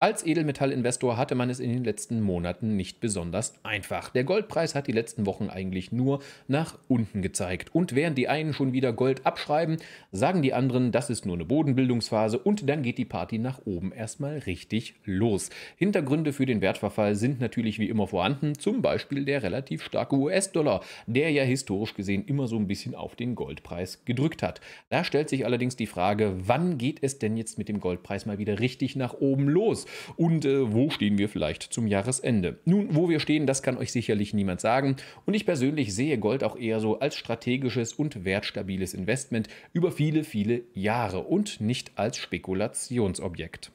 Als Edelmetallinvestor hatte man es in den letzten Monaten nicht besonders einfach. Der Goldpreis hat die letzten Wochen eigentlich nur nach unten gezeigt. Und während die einen schon wieder Gold abschreiben, sagen die anderen, das ist nur eine Bodenbildungsphase und dann geht die Party nach oben erstmal richtig los. Hintergründe für den Wertverfall sind natürlich wie immer vorhanden, zum Beispiel der relativ starke US-Dollar, der ja historisch gesehen immer so ein bisschen auf den Goldpreis gedrückt hat. Da stellt sich allerdings die Frage, wann geht es denn jetzt mit dem Goldpreis mal wieder richtig nach oben los? und äh, wo stehen wir vielleicht zum Jahresende. Nun, wo wir stehen, das kann euch sicherlich niemand sagen und ich persönlich sehe Gold auch eher so als strategisches und wertstabiles Investment über viele, viele Jahre und nicht als Spekulationsobjekt.